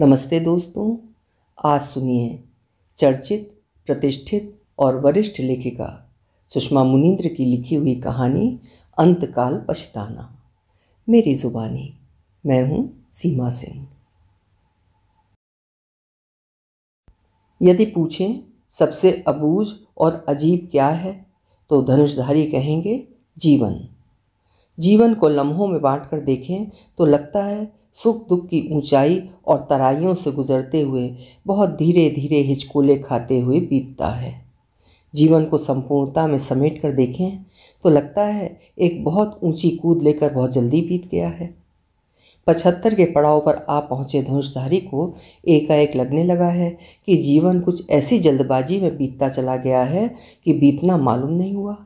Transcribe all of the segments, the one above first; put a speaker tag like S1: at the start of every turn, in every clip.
S1: नमस्ते दोस्तों आज सुनिए चर्चित प्रतिष्ठित और वरिष्ठ लेखिका सुषमा मुनिन्द्र की लिखी हुई कहानी अंतकाल पछताना मेरी जुबानी मैं हूँ सीमा सिंह यदि पूछें सबसे अबूझ और अजीब क्या है तो धनुषधारी कहेंगे जीवन जीवन को लम्हों में बांटकर देखें तो लगता है सुख दुख की ऊंचाई और तराइयों से गुजरते हुए बहुत धीरे धीरे हिचकोले खाते हुए बीतता है जीवन को संपूर्णता में समेट कर देखें तो लगता है एक बहुत ऊंची कूद लेकर बहुत जल्दी बीत गया है पचहत्तर के पड़ाव पर आ पहुँचे धनुषधारी को एकाएक लगने लगा है कि जीवन कुछ ऐसी जल्दबाजी में बीतता चला गया है कि बीतना मालूम नहीं हुआ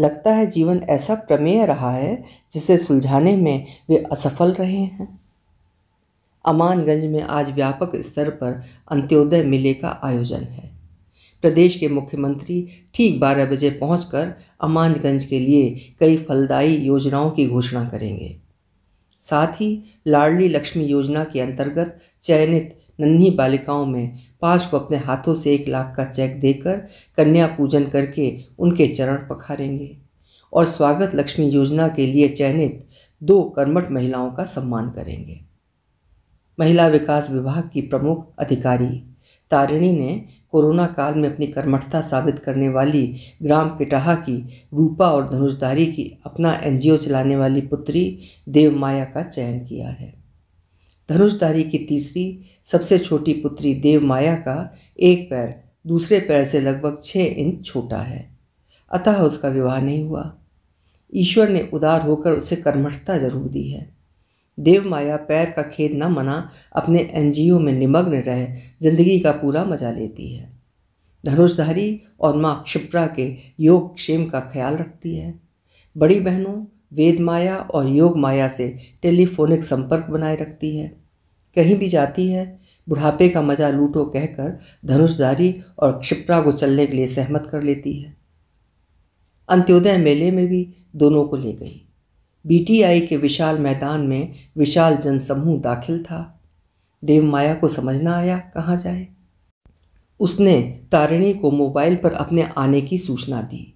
S1: लगता है जीवन ऐसा प्रमेय रहा है जिसे सुलझाने में वे असफल रहे हैं अमानगंज में आज व्यापक स्तर पर अंत्योदय मेले का आयोजन है प्रदेश के मुख्यमंत्री ठीक 12 बजे पहुंचकर अमानगंज के लिए कई फलदायी योजनाओं की घोषणा करेंगे साथ ही लाडली लक्ष्मी योजना के अंतर्गत चयनित नन्ही बालिकाओं में पांच को अपने हाथों से एक लाख का चेक देकर कन्या पूजन करके उनके चरण पखारेंगे और स्वागत लक्ष्मी योजना के लिए चयनित दो कर्मठ महिलाओं का सम्मान करेंगे महिला विकास विभाग की प्रमुख अधिकारी तारिणी ने कोरोना काल में अपनी कर्मठता साबित करने वाली ग्राम किटाहा की रूपा और धनुषधारी की अपना एनजीओ चलाने वाली पुत्री देवमाया का चयन किया है धनुषधारी की तीसरी सबसे छोटी पुत्री देवमाया का एक पैर दूसरे पैर से लगभग छः इंच छोटा है अतः उसका विवाह नहीं हुआ ईश्वर ने उदार होकर उसे कर्मठता जरूर दी है देव माया पैर का खेद न मना अपने एनजीओ में निमग्न रह जिंदगी का पूरा मजा लेती है धनुषधारी और माँ क्षिप्रा के योग क्षेम का ख्याल रखती है बड़ी बहनों वेद माया और योग माया से टेलीफोनिक संपर्क बनाए रखती है कहीं भी जाती है बुढ़ापे का मजा लूटो कहकर धनुषधारी और क्षिप्रा को चलने के लिए सहमत कर लेती है अंत्योदय मेले में भी दोनों को ले गई बीटीआई के विशाल मैदान में विशाल जनसमूह दाखिल था देव माया को समझ आया कहाँ जाए उसने तारिणी को मोबाइल पर अपने आने की सूचना दी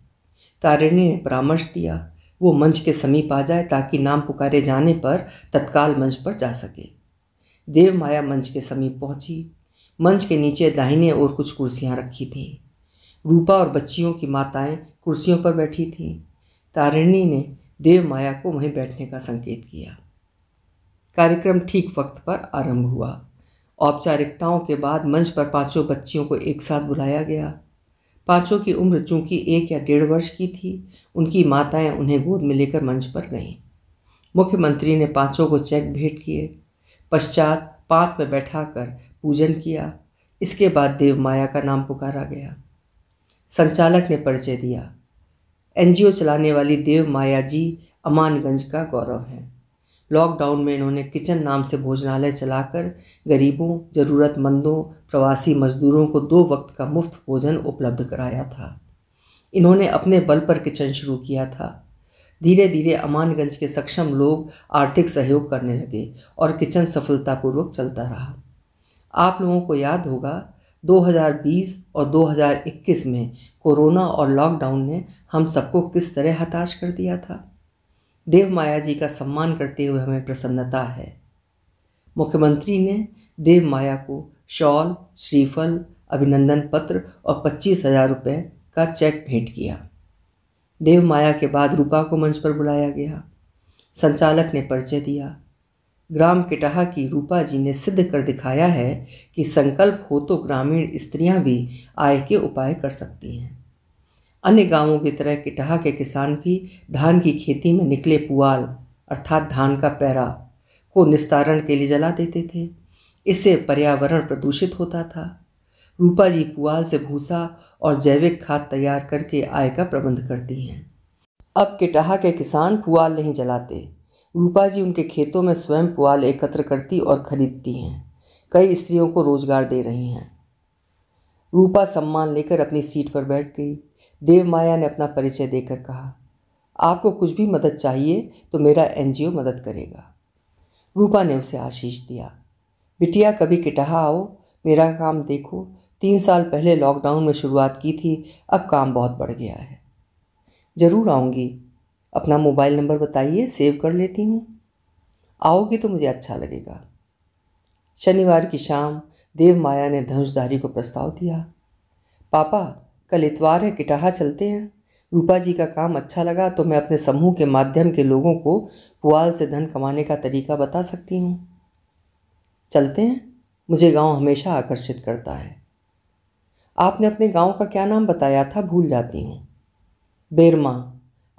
S1: तारिणी ने परामर्श दिया वो मंच के समीप आ जाए ताकि नाम पुकारे जाने पर तत्काल मंच पर जा सके देव माया मंच के समीप पहुंची मंच के नीचे दाहिने और कुछ कुर्सियां रखी थीं रूपा और बच्चियों की माताएं कुर्सियों पर बैठी थीं तारिणी ने देव माया को वहीं बैठने का संकेत किया कार्यक्रम ठीक वक्त पर आरंभ हुआ औपचारिकताओं के बाद मंच पर पांचों बच्चियों को एक साथ बुलाया गया पांचों की उम्र चूंकि एक या डेढ़ वर्ष की थी उनकी माताएं उन्हें गोद में लेकर मंच पर गईं मुख्यमंत्री ने पांचों को चेक भेंट किए पश्चात पात में कर पूजन किया इसके बाद देव माया का नाम पुकारा गया संचालक ने परिचय दिया एनजीओ चलाने वाली देव माया जी अमानगंज का गौरव है लॉकडाउन में इन्होंने किचन नाम से भोजनालय चलाकर गरीबों ज़रूरतमंदों प्रवासी मजदूरों को दो वक्त का मुफ्त भोजन उपलब्ध कराया था इन्होंने अपने बल पर किचन शुरू किया था धीरे धीरे अमानगंज के सक्षम लोग आर्थिक सहयोग करने लगे और किचन सफलतापूर्वक चलता रहा आप लोगों को याद होगा 2020 और 2021 में कोरोना और लॉकडाउन ने हम सबको किस तरह हताश कर दिया था देव माया जी का सम्मान करते हुए हमें प्रसन्नता है मुख्यमंत्री ने देव माया को शॉल श्रीफल अभिनंदन पत्र और पच्चीस हजार रुपये का चेक भेंट किया देव माया के बाद रूपा को मंच पर बुलाया गया संचालक ने परिचय दिया ग्राम किटाहा की रूपा जी ने सिद्ध कर दिखाया है कि संकल्प हो तो ग्रामीण स्त्रियां भी आय के उपाय कर सकती हैं अन्य गांवों की तरह किटाहा के किसान भी धान की खेती में निकले पुआल अर्थात धान का पैरा को निस्तारण के लिए जला देते थे इससे पर्यावरण प्रदूषित होता था रूपा जी पुआल से भूसा और जैविक खाद तैयार करके आय का प्रबंध करती हैं अब किटाहा के किसान पुआल नहीं जलाते रूपा जी उनके खेतों में स्वयं पुआल एकत्र करती और खरीदती हैं कई स्त्रियों को रोजगार दे रही हैं रूपा सम्मान लेकर अपनी सीट पर बैठ गई देव माया ने अपना परिचय देकर कहा आपको कुछ भी मदद चाहिए तो मेरा एन मदद करेगा रूपा ने उसे आशीष दिया बिटिया कभी किटहा आओ मेरा काम देखो तीन साल पहले लॉकडाउन में शुरुआत की थी अब काम बहुत बढ़ गया है ज़रूर आऊँगी अपना मोबाइल नंबर बताइए सेव कर लेती हूँ आओगी तो मुझे अच्छा लगेगा शनिवार की शाम देव माया ने धनुषधारी को प्रस्ताव दिया पापा कल इतवार है किटाहा चलते हैं रूपा जी का काम अच्छा लगा तो मैं अपने समूह के माध्यम के लोगों को पुआल से धन कमाने का तरीका बता सकती हूँ चलते हैं मुझे गांव हमेशा आकर्षित करता है आपने अपने गांव का क्या नाम बताया था भूल जाती हूँ बेरमा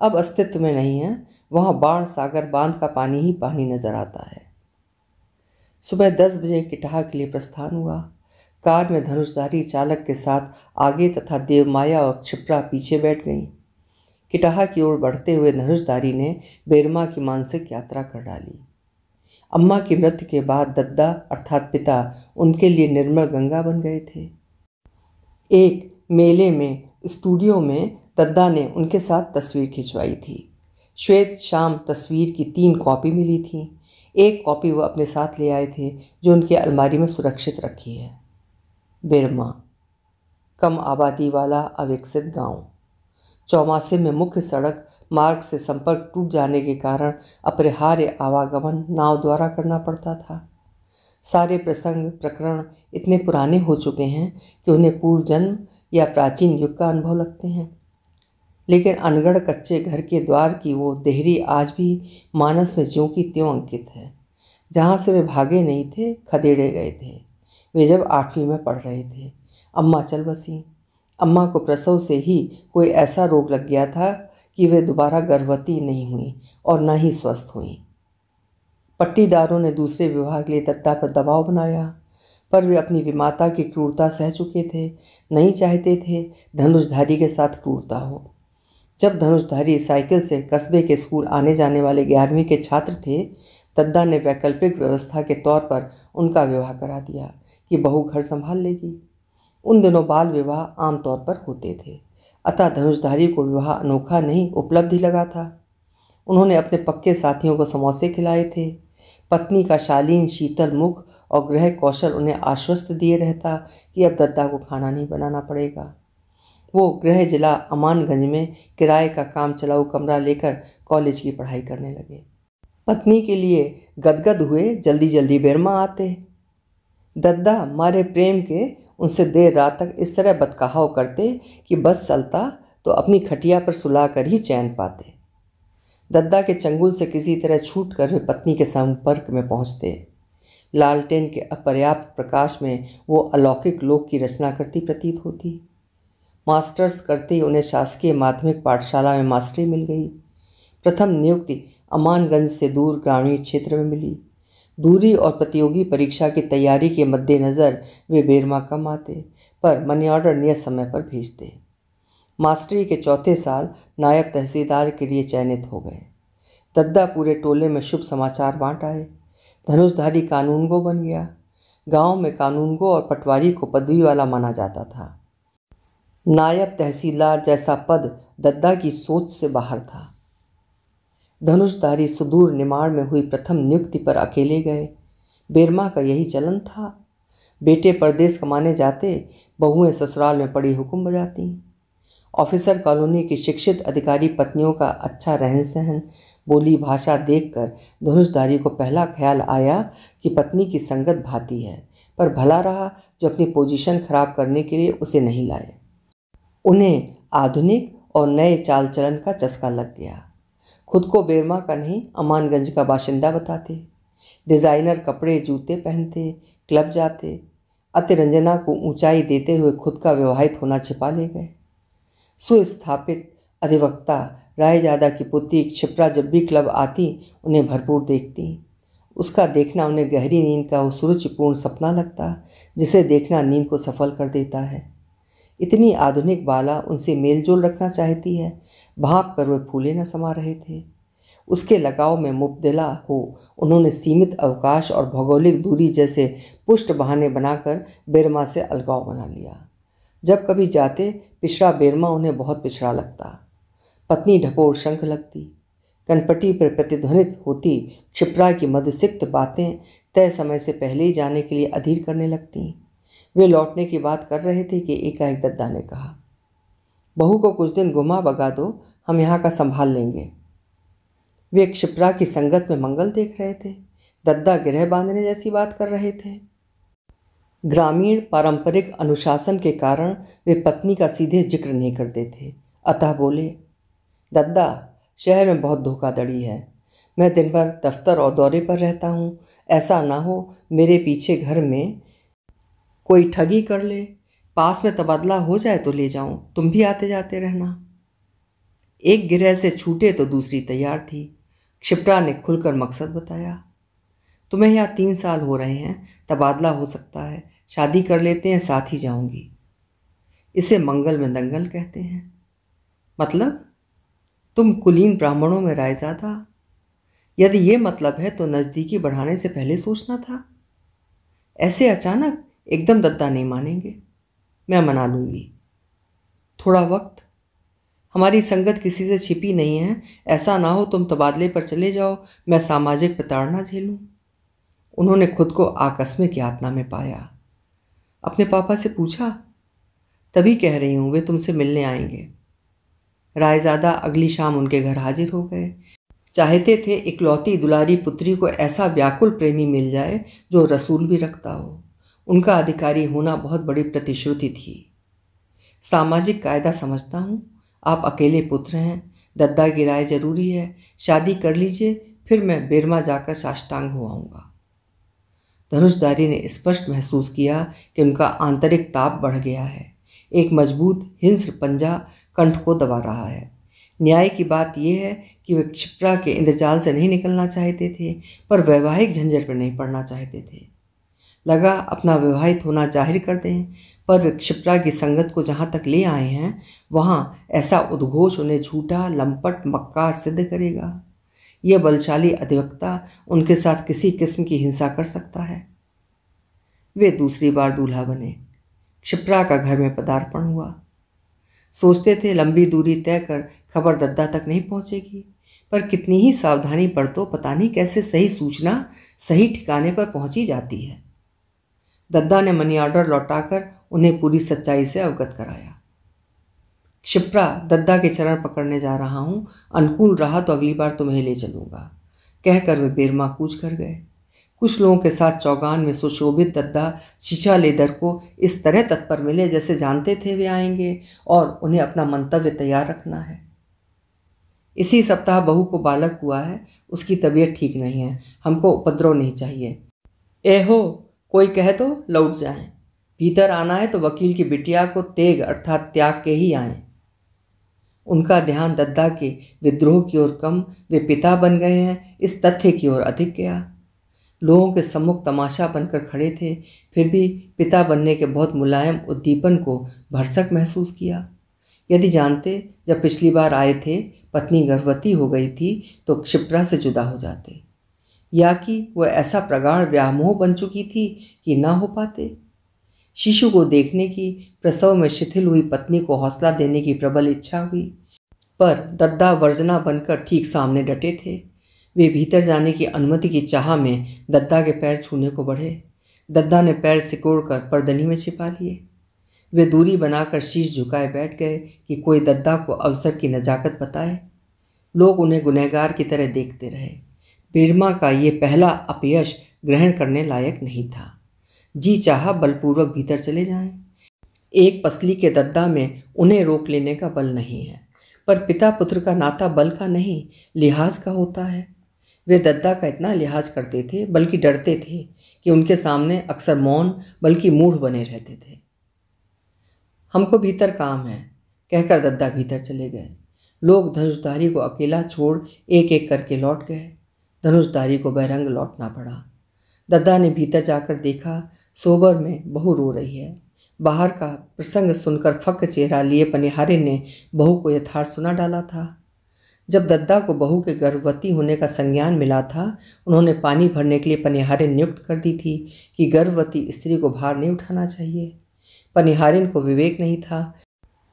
S1: अब अस्तित्व में नहीं है वहाँ बाण सागर बांध का पानी ही पानी नजर आता है सुबह दस बजे किटाह के लिए प्रस्थान हुआ कार में धनुषधारी चालक के साथ आगे तथा देवमाया और क्षिप्रा पीछे बैठ गईं किटाह की ओर बढ़ते हुए धनुषधारी ने बेरमा की मानसिक यात्रा कर डाली अम्मा की मृत्यु के बाद दद्दा अर्थात पिता उनके लिए निर्मल गंगा बन गए थे एक मेले में स्टूडियो में दद्दा ने उनके साथ तस्वीर खिंचवाई थी श्वेत शाम तस्वीर की तीन कॉपी मिली थी एक कॉपी वो अपने साथ ले आए थे जो उनकी अलमारी में सुरक्षित रखी है बिरमा कम आबादी वाला अविकसित गांव चौमासे में मुख्य सड़क मार्ग से संपर्क टूट जाने के कारण अपरिहार्य आवागमन नाव द्वारा करना पड़ता था सारे प्रसंग प्रकरण इतने पुराने हो चुके हैं कि उन्हें पूर्व जन्म या प्राचीन युग का अनुभव लगते हैं लेकिन अनगढ़ कच्चे घर के द्वार की वो देहरी आज भी मानस में ज्यों की त्यों अंकित है जहाँ से वे भागे नहीं थे खदेड़े गए थे वे जब आठवीं में पढ़ रहे थे अम्मा चल बसी अम्मा को प्रसव से ही कोई ऐसा रोग लग गया था कि वे दोबारा गर्भवती नहीं हुई और न ही स्वस्थ हुई पट्टीदारों ने दूसरे विवाह के लिए दत्ता पर दबाव बनाया पर वे अपनी विमाता की क्रूरता सह चुके थे नहीं चाहते थे धनुषधारी के साथ क्रूरता हो जब धनुषधारी साइकिल से कस्बे के स्कूल आने जाने वाले ग्यारहवीं के छात्र थे तद्दा ने वैकल्पिक व्यवस्था के तौर पर उनका विवाह करा दिया कि बहू घर संभाल लेगी उन दिनों बाल विवाह आमतौर पर होते थे अतः धनुषधारी को विवाह अनोखा नहीं उपलब्धि लगा था उन्होंने अपने पक्के साथियों को समोसे खिलाए थे पत्नी का शालीन शीतल मुख और गृह कौशल उन्हें आश्वस्त दिए रहता कि अब दद्दा को खाना नहीं बनाना पड़ेगा वो गृह जिला अमानगंज में किराए का काम चलाऊ कमरा लेकर कॉलेज की पढ़ाई करने लगे पत्नी के लिए गदगद हुए जल्दी जल्दी बेरमा आते दद्दा मारे प्रेम के उनसे देर रात तक इस तरह बदकहाव करते कि बस चलता तो अपनी खटिया पर सुला कर ही चैन पाते दद्दा के चंगुल से किसी तरह छूट कर वे पत्नी के संपर्क में पहुंचते लालटेन के अपर्याप्त प्रकाश में वो अलौकिक लोक की रचना करती प्रतीत होती मास्टर्स करते ही उन्हें शासकीय माध्यमिक पाठशाला में मास्टरी मिल गई प्रथम नियुक्ति अमानगंज से दूर ग्रामीण क्षेत्र में मिली दूरी और प्रतियोगी परीक्षा की तैयारी के मद्देनज़र वे बेरमा कम आते पर मनी ऑर्डर नियत समय पर भेजते मास्टरी के चौथे साल नायब तहसीलदार के लिए चयनित हो गए दद्दा पूरे टोले में शुभ समाचार बांट आए धनुषधारी कानूनगो बन गया गांव में कानूनगो और पटवारी को पदवी वाला माना जाता था नायब तहसीलदार जैसा पद दद्दा की सोच से बाहर था धनुषधारी सुदूर निमाड़ में हुई प्रथम नियुक्ति पर अकेले गए बेरमा का यही चलन था बेटे परदेश कमाने जाते बहुएं ससुराल में पड़ी हुक्म बजाती ऑफिसर कॉलोनी की शिक्षित अधिकारी पत्नियों का अच्छा रहन सहन बोली भाषा देखकर धनुषधारी को पहला ख्याल आया कि पत्नी की संगत भाती है पर भला रहा जो अपनी पोजीशन खराब करने के लिए उसे नहीं लाए उन्हें आधुनिक और नए चाल चलन का चस्का लग गया खुद को बेरमा का नहीं अमानगंज का बाशिंदा बताते डिज़ाइनर कपड़े जूते पहनते क्लब जाते अतिरंजना को ऊंचाई देते हुए खुद का विवाहित होना छिपा ले गए सुस्थापित अधिवक्ता रायजादा की पुत्री क्षिप्रा जब भी क्लब आती उन्हें भरपूर देखती उसका देखना उन्हें गहरी नींद का वो सुरुचिपूर्ण सपना लगता जिसे देखना नींद को सफल कर देता है इतनी आधुनिक बाला उनसे मेलजोल रखना चाहती है भाप कर वे फूले न समा रहे थे उसके लगाव में मुबदला हो उन्होंने सीमित अवकाश और भौगोलिक दूरी जैसे पुष्ट बहाने बनाकर बेरमा से अलगाव बना लिया जब कभी जाते पिछड़ा बेरमा उन्हें बहुत पिछड़ा लगता पत्नी ढकोर शंख लगती कनपटी पर प्रतिध्वनित होती क्षिप्रा की मधुसिक्त बातें तय समय से पहले ही जाने के लिए अधीर करने लगतीं वे लौटने की बात कर रहे थे कि एकाएक दद्दा ने कहा बहू को कुछ दिन घुमा बगा दो हम यहाँ का संभाल लेंगे वे क्षिप्रा की संगत में मंगल देख रहे थे दद्दा गृह बांधने जैसी बात कर रहे थे ग्रामीण पारंपरिक अनुशासन के कारण वे पत्नी का सीधे जिक्र नहीं करते थे अतः बोले दद्दा शहर में बहुत धोखाधड़ी है मैं दिन भर दफ्तर और दौरे पर रहता हूँ ऐसा ना हो मेरे पीछे घर में कोई ठगी कर ले पास में तबादला हो जाए तो ले जाऊं तुम भी आते जाते रहना एक गिरह से छूटे तो दूसरी तैयार थी क्षिप्रा ने खुलकर मकसद बताया तुम्हें यहाँ तीन साल हो रहे हैं तबादला हो सकता है शादी कर लेते हैं साथ ही जाऊंगी इसे मंगल में दंगल कहते हैं मतलब तुम कुलीन ब्राह्मणों में रायजादा यदि ये मतलब है तो नज़दीकी बढ़ाने से पहले सोचना था ऐसे अचानक एकदम दत्ता नहीं मानेंगे मैं मना लूँगी थोड़ा वक्त हमारी संगत किसी से छिपी नहीं है ऐसा ना हो तुम तबादले पर चले जाओ मैं सामाजिक प्रताड़ना झेलूँ उन्होंने खुद को आकस्मिक यातना में पाया अपने पापा से पूछा तभी कह रही हूँ वे तुमसे मिलने आएंगे रायजादा अगली शाम उनके घर हाजिर हो गए चाहते थे इकलौती दुलारी पुत्री को ऐसा व्याकुल प्रेमी मिल जाए जो रसूल भी रखता हो उनका अधिकारी होना बहुत बड़ी प्रतिश्रुति थी सामाजिक कायदा समझता हूँ आप अकेले पुत्र हैं दद्दा गिराए जरूरी है शादी कर लीजिए फिर मैं बेरमा जाकर साष्टांग हो आऊँगा धनुषधारी ने स्पष्ट महसूस किया कि उनका आंतरिक ताप बढ़ गया है एक मजबूत हिंस पंजा कंठ को दबा रहा है न्याय की बात यह है कि वे क्षिप्रा के इंद्रजाल से नहीं निकलना चाहते थे पर वैवाहिक झंझट पर नहीं पड़ना चाहते थे लगा अपना विवाहित होना जाहिर कर दें पर वे क्षिप्रा की संगत को जहाँ तक ले आए हैं वहाँ ऐसा उद्घोष उन्हें झूठा लंपट मक्कार सिद्ध करेगा यह बलशाली अधिवक्ता उनके साथ किसी किस्म की हिंसा कर सकता है वे दूसरी बार दूल्हा बने क्षिप्रा का घर में पदार्पण हुआ सोचते थे लंबी दूरी तय कर खबर दद्दा तक नहीं पहुँचेगी पर कितनी ही सावधानी बरतो पता नहीं कैसे सही सूचना सही ठिकाने पर पहुँची जाती है दद्दा ने मनी ऑर्डर लौटाकर उन्हें पूरी सच्चाई से अवगत कराया क्षिप्रा दद्दा के चरण पकड़ने जा रहा हूँ अनुकूल रहा तो अगली बार तुम्हें ले चलूँगा कहकर वे बेरमा कूच कर गए कुछ लोगों के साथ चौगान में सुशोभित दद्दा शीशा लेदर को इस तरह तत्पर मिले जैसे जानते थे वे आएंगे और उन्हें अपना मंतव्य तैयार रखना है इसी सप्ताह बहू को बालक हुआ है उसकी तबीयत ठीक नहीं है हमको उपद्रव नहीं चाहिए एहो कोई कहे तो लौट जाएं भीतर आना है तो वकील की बिटिया को तेग अर्थात त्याग के ही आए उनका ध्यान दद्दा के विद्रोह की ओर कम वे पिता बन गए हैं इस तथ्य की ओर अधिक गया लोगों के सम्मुख तमाशा बनकर खड़े थे फिर भी पिता बनने के बहुत मुलायम उद्दीपन को भरसक महसूस किया यदि जानते जब पिछली बार आए थे पत्नी गर्भवती हो गई थी तो क्षिप्रा से जुदा हो जाते या कि वह ऐसा प्रगाढ़ व्यामोह बन चुकी थी कि ना हो पाते शिशु को देखने की प्रसव में शिथिल हुई पत्नी को हौसला देने की प्रबल इच्छा हुई पर दद्दा वर्जना बनकर ठीक सामने डटे थे वे भीतर जाने की अनुमति की चाह में दद्दा के पैर छूने को बढ़े दद्दा ने पैर सिकोड़ कर पर्दनी में छिपा लिए वे दूरी बनाकर शीश झुकाए बैठ गए कि कोई दद्दा को अवसर की नजाकत बताए लोग उन्हें गुनहगार की तरह देखते रहे पीरमा का ये पहला अपयश ग्रहण करने लायक नहीं था जी चाह बलपूर्वक भीतर चले जाएं। एक पसली के दद्दा में उन्हें रोक लेने का बल नहीं है पर पिता पुत्र का नाता बल का नहीं लिहाज का होता है वे दद्दा का इतना लिहाज करते थे बल्कि डरते थे कि उनके सामने अक्सर मौन बल्कि मूढ़ बने रहते थे हमको भीतर काम है कहकर दद्दा भीतर चले गए लोग धनुषधारी को अकेला छोड़ एक एक करके लौट गए धनुषधारी को बहरंग लौटना पड़ा दद्दा ने भीतर जाकर देखा सोबर में बहू रो रही है बाहर का प्रसंग सुनकर फक चेहरा लिए पनिहारे ने बहू को यथार्थ सुना डाला था जब दद्दा को बहू के गर्भवती होने का संज्ञान मिला था उन्होंने पानी भरने के लिए पनिहारिन नियुक्त कर दी थी कि गर्भवती स्त्री को भार नहीं उठाना चाहिए पनिहारिन को विवेक नहीं था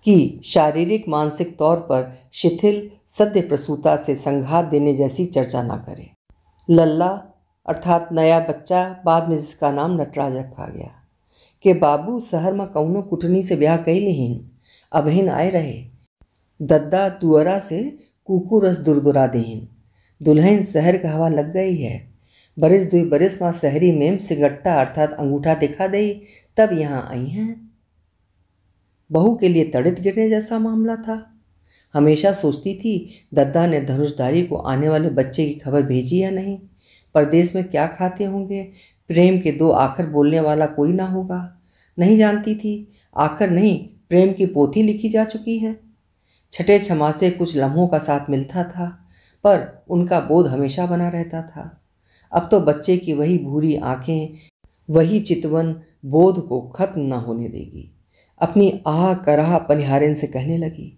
S1: कि शारीरिक मानसिक तौर पर शिथिल सत्य प्रसूता से संघात देने जैसी चर्चा ना करें लल्ला अर्थात नया बच्चा बाद में जिसका नाम नटराज रखा गया के बाबू शहर में कौनो कुटनी से ब्याह कई लिहीन अभिन आए रहे दद्दा तुअरा से कुकू रस दुरदुरा दिहीन दुल्हन शहर का हवा लग गई है बरिस दुई बरिस माँ शहरी मेम सिंगट्टा अर्थात अंगूठा दिखा दई तब यहाँ आई हैं बहू के लिए तड़ित गिरने जैसा मामला था हमेशा सोचती थी दद्दा ने धनुषधारी को आने वाले बच्चे की खबर भेजी या नहीं परदेश में क्या खाते होंगे प्रेम के दो आखर बोलने वाला कोई ना होगा नहीं जानती थी आखिर नहीं प्रेम की पोथी लिखी जा चुकी है छठे छमा से कुछ लम्हों का साथ मिलता था पर उनका बोध हमेशा बना रहता था अब तो बच्चे की वही भूरी आंखें वही चितवन बोध को खत्म न होने देगी अपनी आह कराह पनिहारिन से कहने लगी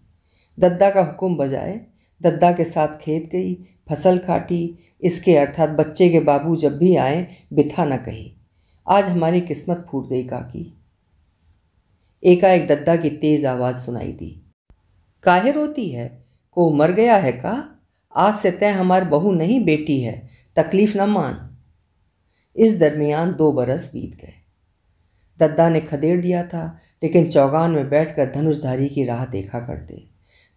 S1: दद्दा का हुक्म बजाए दद्दा के साथ खेत गई फसल काटी इसके अर्थात बच्चे के बाबू जब भी आए बिथा न कही आज हमारी किस्मत फूट गई काकी एकाएक दद्दा की तेज आवाज़ सुनाई दी काहे रोती है को मर गया है का आज से तय हमार बहू नहीं बेटी है तकलीफ न मान इस दरमियान दो बरस बीत गए दद्दा ने खदेड़ दिया था लेकिन चौगान में बैठकर धनुषधारी की राह देखा करते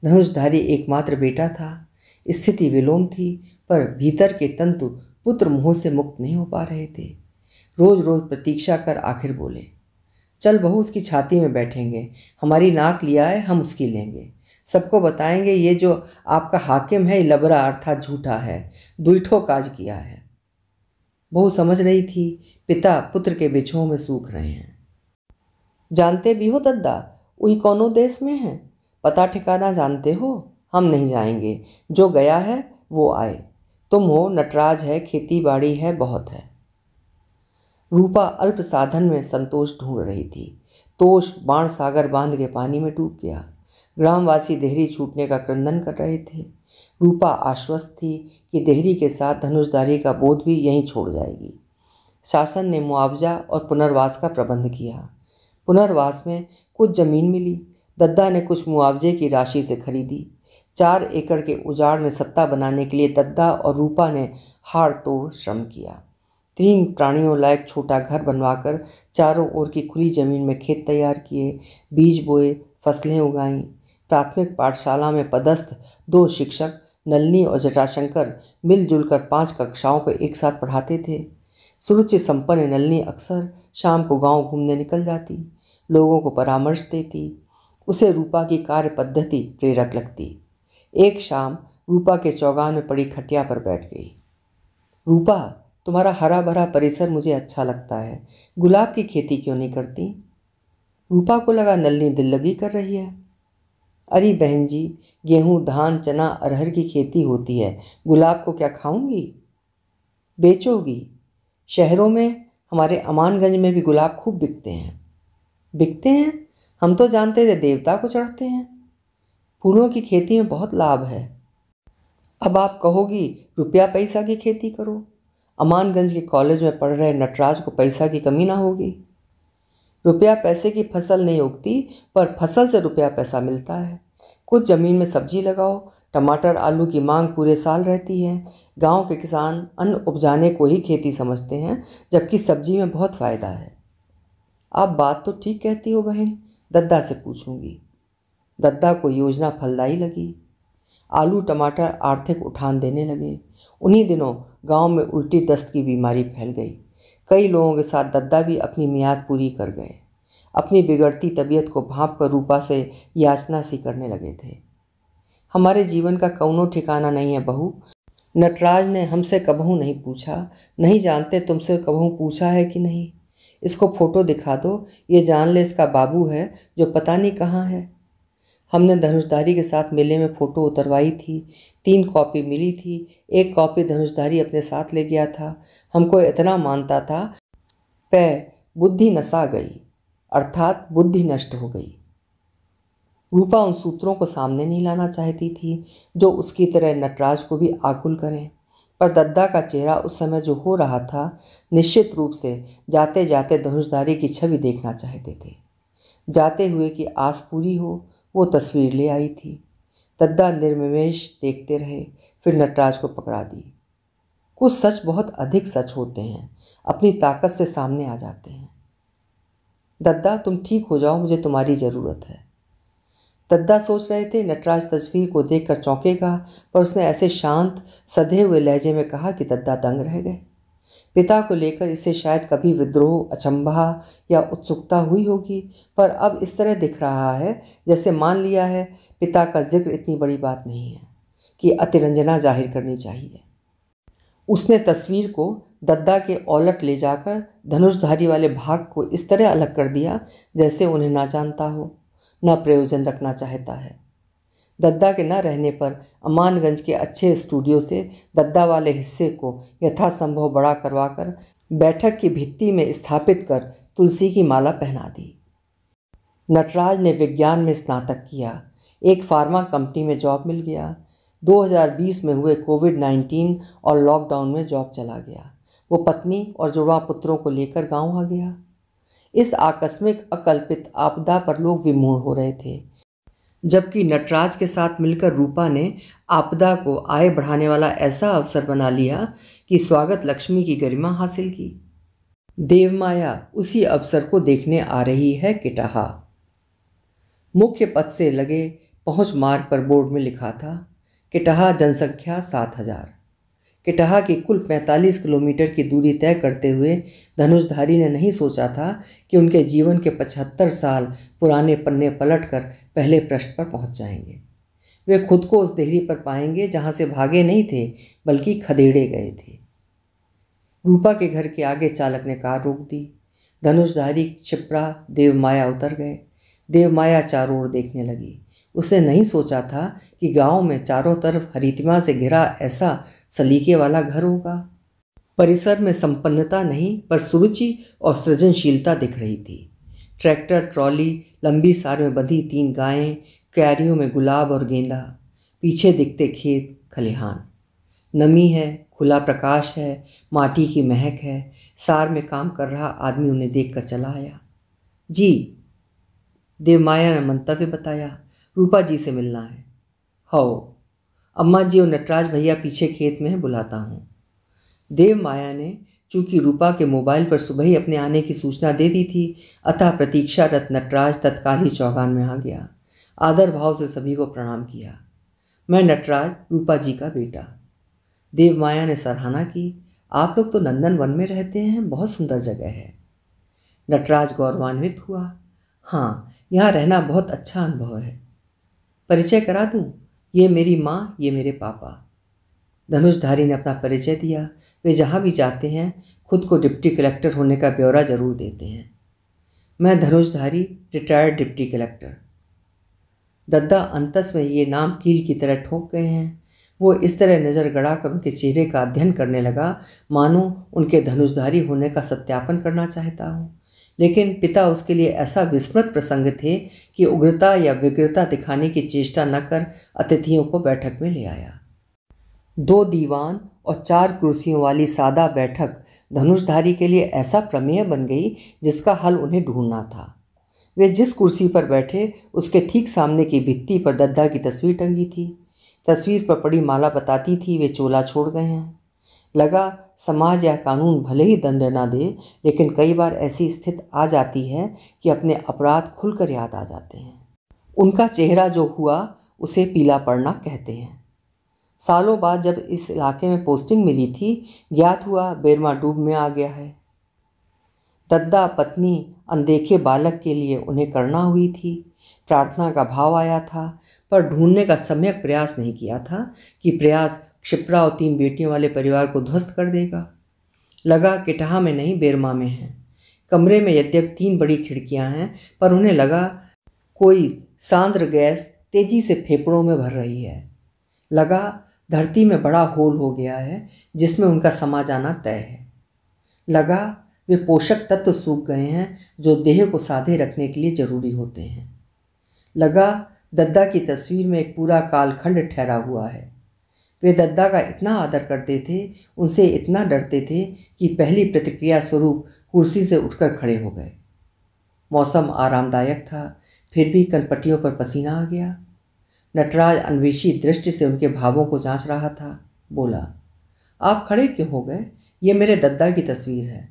S1: धनुषधारी एकमात्र बेटा था स्थिति विलोम थी पर भीतर के तंतु पुत्र मोह से मुक्त नहीं हो पा रहे थे रोज रोज प्रतीक्षा कर आखिर बोले चल बहू उसकी छाती में बैठेंगे हमारी नाक लिया है हम उसकी लेंगे सबको बताएंगे ये जो आपका हाकिम है लबरा अर्थात झूठा है दुईठो काज किया है बहू समझ रही थी पिता पुत्र के बिछों में सूख रहे हैं जानते भी हो दद्दा वही कौनों देश में हैं पता ठिकाना जानते हो हम नहीं जाएंगे जो गया है वो आए तुम हो नटराज है खेती बाड़ी है बहुत है रूपा अल्प साधन में संतोष ढूंढ रही थी तोष बाण सागर बांध के पानी में डूब गया ग्रामवासी देहरी छूटने का क्रंदन कर रहे थे रूपा आश्वस्त थी कि देहरी के साथ धनुषधारी का बोध भी यहीं छोड़ जाएगी शासन ने मुआवजा और पुनर्वास का प्रबंध किया पुनर्वास में कुछ जमीन मिली दद्दा ने कुछ मुआवजे की राशि से खरीदी चार एकड़ के उजाड़ में सत्ता बनाने के लिए दद्दा और रूपा ने हार तोड़ श्रम किया तीन प्राणियों लायक छोटा घर बनवाकर चारों ओर की खुली जमीन में खेत तैयार किए बीज बोए फसलें उगाईं प्राथमिक पाठशाला में पदस्थ दो शिक्षक नलनी और जटाशंकर मिलजुल कर पाँच कक्षाओं को एक साथ पढ़ाते थे सुरुचि संपन्न नलनी अक्सर शाम को गांव घूमने निकल जाती लोगों को परामर्श देती उसे रूपा की कार्य पद्धति प्रेरक लगती एक शाम रूपा के चौगान में पड़ी खटिया पर बैठ गई रूपा तुम्हारा हरा भरा परिसर मुझे अच्छा लगता है गुलाब की खेती क्यों नहीं करती रूपा को लगा नलनी दिल लगी कर रही है अरे बहन जी गेहूँ धान चना अरहर की खेती होती है गुलाब को क्या खाऊंगी बेचोगी शहरों में हमारे अमानगंज में भी गुलाब खूब बिकते हैं बिकते हैं हम तो जानते थे देवता को चढ़ते हैं फूलों की खेती में बहुत लाभ है अब आप कहोगी रुपया पैसा की खेती करो अमानगंज के कॉलेज में पढ़ रहे नटराज को पैसा की कमी ना होगी रुपया पैसे की फसल नहीं उगती पर फसल से रुपया पैसा मिलता है कुछ ज़मीन में सब्जी लगाओ टमाटर आलू की मांग पूरे साल रहती है गांव के किसान अन्न उपजाने को ही खेती समझते हैं जबकि सब्जी में बहुत फ़ायदा है आप बात तो ठीक कहती हो बहन दद्दा से पूछूंगी दद्दा को योजना फलदायी लगी आलू टमाटर आर्थिक उठान देने लगे उन्हीं दिनों गांव में उल्टी दस्त की बीमारी फैल गई कई लोगों के साथ दद्दा भी अपनी मियाद पूरी कर गए अपनी बिगड़ती तबीयत को भाप कर रूपा से याचना सी करने लगे थे हमारे जीवन का कौनो ठिकाना नहीं है बहू नटराज ने हमसे कबहू नहीं पूछा नहीं जानते तुमसे कबहू पूछा है कि नहीं इसको फ़ोटो दिखा दो ये जान ले इसका बाबू है जो पता नहीं कहाँ है हमने धनुषधारी के साथ मेले में फ़ोटो उतरवाई थी तीन कॉपी मिली थी एक कॉपी धनुषधारी अपने साथ ले गया था हमको इतना मानता था पै बुद्धि नसा गई अर्थात बुद्धि नष्ट हो गई रूपा उन सूत्रों को सामने नहीं लाना चाहती थी जो उसकी तरह नटराज को भी आकुल करें पर दद्दा का चेहरा उस समय जो हो रहा था निश्चित रूप से जाते जाते धनुषधारी की छवि देखना चाहते थे जाते हुए कि आस पूरी हो वो तस्वीर ले आई थी दद्दा निर्मिमेश देखते रहे फिर नटराज को पकड़ा दी कुछ सच बहुत अधिक सच होते हैं अपनी ताकत से सामने आ जाते हैं दद्दा तुम ठीक हो जाओ मुझे तुम्हारी ज़रूरत है दद्दा सोच रहे थे नटराज तस्वीर को देखकर चौंकेगा पर उसने ऐसे शांत सधे हुए लहजे में कहा कि दद्दा दंग रह गए पिता को लेकर इसे शायद कभी विद्रोह अचंभा या उत्सुकता हुई होगी पर अब इस तरह दिख रहा है जैसे मान लिया है पिता का जिक्र इतनी बड़ी बात नहीं है कि अतिरंजना जाहिर करनी चाहिए उसने तस्वीर को दद्दा के औलट ले जाकर धनुषधारी वाले भाग को इस तरह अलग कर दिया जैसे उन्हें ना जानता हो न प्रयोजन रखना चाहता है दद्दा के न रहने पर अमानगंज के अच्छे स्टूडियो से दद्दा वाले हिस्से को यथासंभव बड़ा करवाकर बैठक की भित्ति में स्थापित कर तुलसी की माला पहना दी नटराज ने विज्ञान में स्नातक किया एक फार्मा कंपनी में जॉब मिल गया 2020 में हुए कोविड 19 और लॉकडाउन में जॉब चला गया वो पत्नी और जुड़वा पुत्रों को लेकर गांव आ गया इस आकस्मिक अकल्पित आपदा पर लोग विमूढ़ हो रहे थे जबकि नटराज के साथ मिलकर रूपा ने आपदा को आय बढ़ाने वाला ऐसा अवसर बना लिया कि स्वागत लक्ष्मी की गरिमा हासिल की देवमाया उसी अवसर को देखने आ रही है किटाहा मुख्य पद से लगे पहुंच मार्ग पर बोर्ड में लिखा था किटाहा जनसंख्या सात हजार किटहा की कुल 45 किलोमीटर की दूरी तय करते हुए धनुषधारी ने नहीं सोचा था कि उनके जीवन के 75 साल पुराने पन्ने पलटकर पहले पृष्ठ पर पहुंच जाएंगे वे खुद को उस देहरी पर पाएंगे जहां से भागे नहीं थे बल्कि खदेड़े गए थे रूपा के घर के आगे चालक ने कार रोक दी धनुषधारी छिपरा देवमाया उतर गए देवमाया चारों ओर देखने लगी उसने नहीं सोचा था कि गांव में चारों तरफ हरितिमा से घिरा ऐसा सलीके वाला घर होगा परिसर में संपन्नता नहीं पर सुरुचि और सृजनशीलता दिख रही थी ट्रैक्टर ट्रॉली लंबी सार में बंधी तीन गायें क्यारियों में गुलाब और गेंदा पीछे दिखते खेत खलिहान नमी है खुला प्रकाश है माटी की महक है सार में काम कर रहा आदमी उन्हें देखकर चला आया जी देवमाया ने मंतव्य बताया रूपा जी से मिलना है हाओ अम्मा जी और नटराज भैया पीछे खेत में बुलाता हूँ देव माया ने चूंकि रूपा के मोबाइल पर सुबह ही अपने आने की सूचना दे दी थी अतः प्रतीक्षारत नटराज तत्काल ही चौगान में आ गया आदर भाव से सभी को प्रणाम किया मैं नटराज रूपा जी का बेटा देव माया ने सराहना की आप लोग तो नंदन वन में रहते हैं बहुत सुंदर जगह है नटराज गौरवान्वित हुआ हाँ यहाँ रहना बहुत अच्छा अनुभव है परिचय करा दूँ ये मेरी माँ ये मेरे पापा धनुषधारी ने अपना परिचय दिया वे जहाँ भी जाते हैं खुद को डिप्टी कलेक्टर होने का ब्यौरा ज़रूर देते हैं मैं धनुषधारी रिटायर्ड डिप्टी कलेक्टर दद्दा अंतस में ये नाम कील की तरह ठोक गए हैं वो इस तरह नज़र गड़ा कर उनके चेहरे का अध्ययन करने लगा मानो उनके धनुषधारी होने का सत्यापन करना चाहता हूँ लेकिन पिता उसके लिए ऐसा विस्मृत प्रसंग थे कि उग्रता या व्यग्रता दिखाने की चेष्टा न कर अतिथियों को बैठक में ले आया दो दीवान और चार कुर्सियों वाली सादा बैठक धनुषधारी के लिए ऐसा प्रमेय बन गई जिसका हल उन्हें ढूंढना था वे जिस कुर्सी पर बैठे उसके ठीक सामने की भित्ति पर दद्दा की तस्वीर टंगी थी तस्वीर पर पड़ी माला बताती थी वे चोला छोड़ गए हैं लगा समाज या कानून भले ही दंड ना दे लेकिन कई बार ऐसी स्थिति आ जाती है कि अपने अपराध खुलकर याद आ जाते हैं उनका चेहरा जो हुआ उसे पीला पड़ना कहते हैं सालों बाद जब इस इलाके में पोस्टिंग मिली थी ज्ञात हुआ बेरमा डूब में आ गया है दद्दा पत्नी अनदेखे बालक के लिए उन्हें करना हुई थी प्रार्थना का भाव आया था पर ढूंढने का सम्यक प्रयास नहीं किया था कि प्रयास क्षिप्रा और तीन बेटियों वाले परिवार को ध्वस्त कर देगा लगा किटहा में नहीं बेरमा में है कमरे में यद्यप तीन बड़ी खिड़कियां हैं पर उन्हें लगा कोई सांद्र गैस तेजी से फेफड़ों में भर रही है लगा धरती में बड़ा होल हो गया है जिसमें उनका समा जाना तय है लगा वे पोषक तत्व सूख गए हैं जो देह को साधे रखने के लिए जरूरी होते हैं लगा दद्दा की तस्वीर में एक पूरा कालखंड ठहरा हुआ है वे दद्दा का इतना आदर करते थे उनसे इतना डरते थे कि पहली प्रतिक्रिया स्वरूप कुर्सी से उठकर खड़े हो गए मौसम आरामदायक था फिर भी कनपट्टियों पर पसीना आ गया नटराज अन्वेषी दृष्टि से उनके भावों को जांच रहा था बोला आप खड़े क्यों हो गए ये मेरे दद्दा की तस्वीर है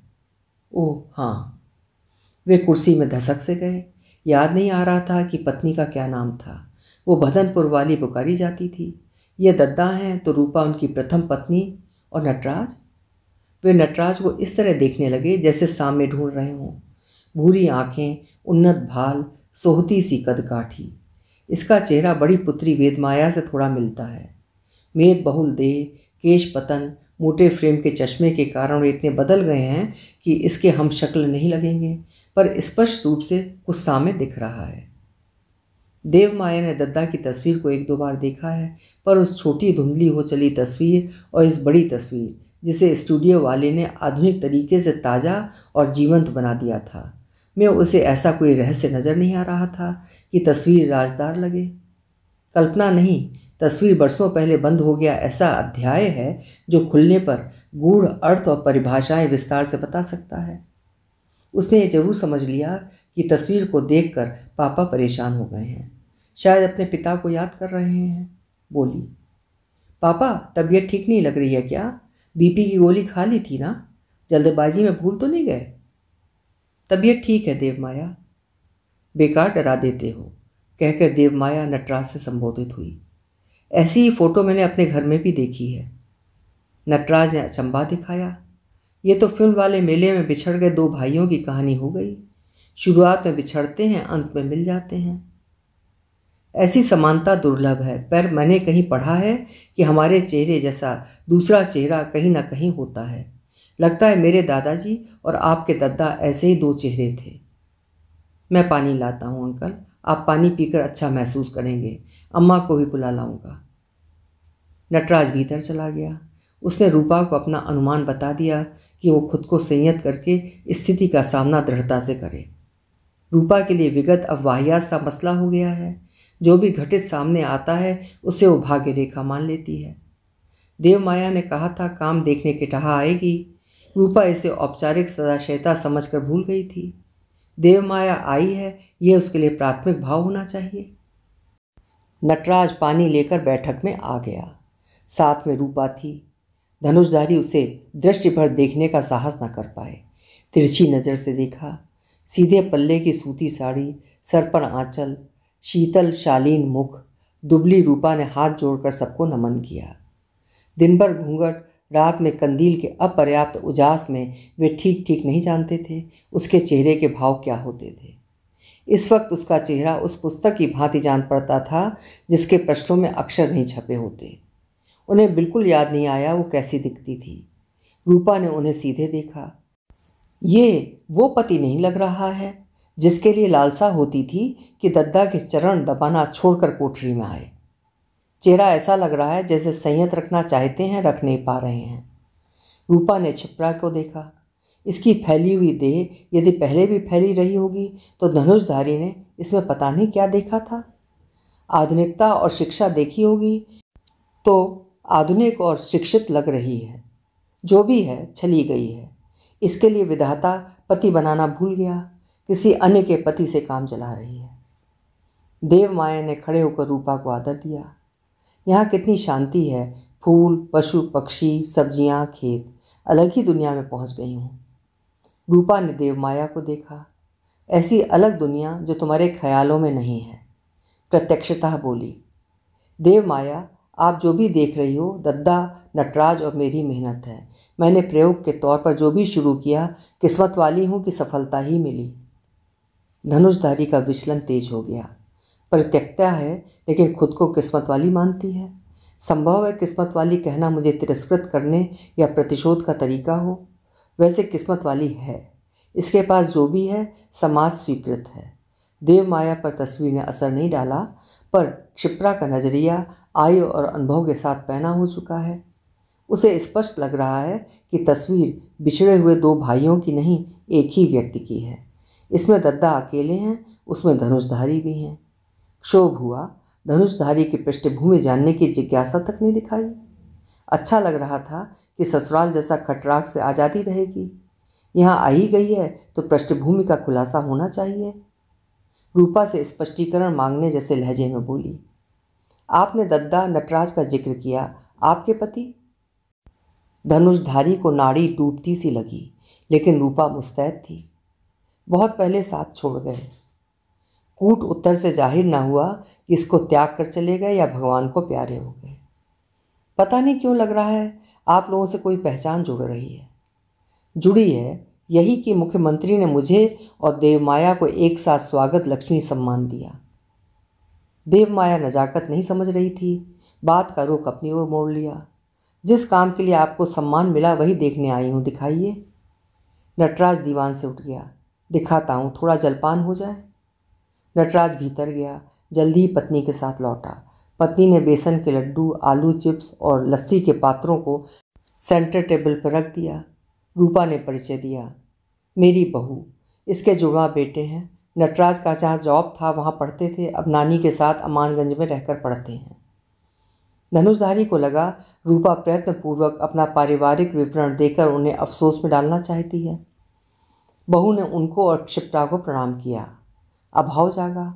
S1: ओह हाँ वे कुर्सी में धसक से गए याद नहीं आ रहा था कि पत्नी का क्या नाम था वो बदनपुर वाली पुकारी जाती थी यह दद्दा हैं तो रूपा उनकी प्रथम पत्नी और नटराज वे नटराज को इस तरह देखने लगे जैसे सामने ढूंढ रहे हों भूरी आँखें उन्नत भाल सोहती सी कदकाठी इसका चेहरा बड़ी पुत्री वेदमाया से थोड़ा मिलता है मेद बहुल देह केश पतन मोटे फ्रेम के चश्मे के कारण वे इतने बदल गए हैं कि इसके हम शक्ल नहीं लगेंगे पर स्पष्ट रूप से कुछ सामे दिख रहा है देव माया ने दद्दा की तस्वीर को एक दो बार देखा है पर उस छोटी धुंधली हो चली तस्वीर और इस बड़ी तस्वीर जिसे स्टूडियो वाले ने आधुनिक तरीके से ताज़ा और जीवंत बना दिया था मैं उसे ऐसा कोई रहस्य नज़र नहीं आ रहा था कि तस्वीर राजदार लगे कल्पना नहीं तस्वीर बरसों पहले बंद हो गया ऐसा अध्याय है जो खुलने पर गूढ़ अर्थ और परिभाषाएं विस्तार से बता सकता है उसने ये जरूर समझ लिया कि तस्वीर को देखकर पापा परेशान हो गए हैं शायद अपने पिता को याद कर रहे हैं बोली पापा तबीयत ठीक नहीं लग रही है क्या बीपी की गोली खा ली थी ना जल्दबाजी में भूल तो नहीं गए तबीयत ठीक है देव माया बेकार डरा देते हो कहकर देव माया नटराज से संबोधित हुई ऐसी ही फ़ोटो मैंने अपने घर में भी देखी है नटराज ने अचंबा दिखाया ये तो फिल्म वाले मेले में बिछड़ गए दो भाइयों की कहानी हो गई शुरुआत में बिछड़ते हैं अंत में मिल जाते हैं ऐसी समानता दुर्लभ है पर मैंने कहीं पढ़ा है कि हमारे चेहरे जैसा दूसरा चेहरा कहीं ना कहीं होता है लगता है मेरे दादाजी और आपके दद्दा ऐसे ही दो चेहरे थे मैं पानी लाता हूँ अंकल आप पानी पीकर अच्छा महसूस करेंगे अम्मा को भी बुला लाऊंगा नटराज भीतर चला गया उसने रूपा को अपना अनुमान बता दिया कि वो खुद को संयत करके स्थिति का सामना दृढ़ता से करे रूपा के लिए विगत अब वाहियात सा मसला हो गया है जो भी घटित सामने आता है उसे वो भाग्य रेखा मान लेती है देव माया ने कहा था काम देखने की टहा आएगी रूपा इसे औपचारिक सदाशयता समझ कर भूल गई थी देव माया आई है यह उसके लिए प्राथमिक भाव होना चाहिए नटराज पानी लेकर बैठक में आ गया साथ में रूपा थी धनुषधारी उसे दृष्टि भर देखने का साहस न कर पाए तिरछी नज़र से देखा सीधे पल्ले की सूती साड़ी सर पर आंचल शीतल शालीन मुख दुबली रूपा ने हाथ जोड़कर सबको नमन किया दिन भर घूंघट रात में कंदील के अपर्याप्त उजास में वे ठीक ठीक नहीं जानते थे उसके चेहरे के भाव क्या होते थे इस वक्त उसका चेहरा उस पुस्तक की भांति जान पड़ता था जिसके पृष्ठों में अक्षर नहीं छपे होते उन्हें बिल्कुल याद नहीं आया वो कैसी दिखती थी रूपा ने उन्हें सीधे देखा ये वो पति नहीं लग रहा है जिसके लिए लालसा होती थी कि दद्दा के चरण दबाना छोड़कर कोठरी में आए चेहरा ऐसा लग रहा है जैसे संयत रखना चाहते हैं रख नहीं पा रहे हैं रूपा ने छिपरा को देखा इसकी फैली हुई देह यदि पहले भी फैली रही होगी तो धनुषधारी ने इसमें पता नहीं क्या देखा था आधुनिकता और शिक्षा देखी होगी तो आधुनिक और शिक्षित लग रही है जो भी है छली गई है इसके लिए विधाता पति बनाना भूल गया किसी अन्य के पति से काम चला रही है देव माया ने खड़े होकर रूपा को आदर दिया यहाँ कितनी शांति है फूल पशु पक्षी सब्जियाँ खेत अलग ही दुनिया में पहुँच गई हूँ रूपा ने देव माया को देखा ऐसी अलग दुनिया जो तुम्हारे ख्यालों में नहीं है प्रत्यक्षता बोली देव माया आप जो भी देख रही हो दद्दा नटराज और मेरी मेहनत है मैंने प्रयोग के तौर पर जो भी शुरू किया किस्मत वाली हूँ कि सफलता ही मिली धनुषधारी का विचलन तेज हो गया परित्यक्ता है लेकिन खुद को किस्मत वाली मानती है संभव है किस्मत वाली कहना मुझे तिरस्कृत करने या प्रतिशोध का तरीका हो वैसे किस्मत वाली है इसके पास जो भी है समाज स्वीकृत है देव माया पर तस्वीर ने असर नहीं डाला पर क्षिप्रा का नज़रिया आयु और अनुभव के साथ पहना हो चुका है उसे स्पष्ट लग रहा है कि तस्वीर बिछड़े हुए दो भाइयों की नहीं एक ही व्यक्ति की है इसमें दद्दा अकेले हैं उसमें धनुषधारी भी हैं क्षोभ हुआ धनुषधारी की पृष्ठभूमि जानने की जिज्ञासा तक नहीं दिखाई अच्छा लग रहा था कि ससुराल जैसा खटराक से आज़ादी रहेगी यहाँ आ ही गई है तो पृष्ठभूमि का खुलासा होना चाहिए रूपा से स्पष्टीकरण मांगने जैसे लहजे में बोली आपने दद्दा नटराज का जिक्र किया आपके पति धनुषधारी को नाड़ी टूटती सी लगी लेकिन रूपा मुस्तैद थी बहुत पहले साथ छोड़ गए कूट उत्तर से जाहिर ना हुआ कि इसको त्याग कर चले गए या भगवान को प्यारे हो गए पता नहीं क्यों लग रहा है आप लोगों से कोई पहचान जुड़ रही है जुड़ी है यही कि मुख्यमंत्री ने मुझे और देवमाया को एक साथ स्वागत लक्ष्मी सम्मान दिया देवमाया नजाकत नहीं समझ रही थी बात का रुख अपनी ओर मोड़ लिया जिस काम के लिए आपको सम्मान मिला वही देखने आई हूँ दिखाइए नटराज दीवान से उठ गया दिखाता हूँ थोड़ा जलपान हो जाए नटराज भीतर गया जल्दी ही पत्नी के साथ लौटा पत्नी ने बेसन के लड्डू आलू चिप्स और लस्सी के पात्रों को सेंटर टेबल पर रख दिया रूपा ने परिचय दिया मेरी बहू इसके जुड़वा बेटे हैं नटराज का जहाँ जॉब था वहाँ पढ़ते थे अब नानी के साथ अमानगंज में रहकर पढ़ते हैं धनुषधारी को लगा रूपा प्रयत्नपूर्वक अपना पारिवारिक विवरण देकर उन्हें अफसोस में डालना चाहती है बहू ने उनको और क्षिप्रा को प्रणाम किया अभाव जागा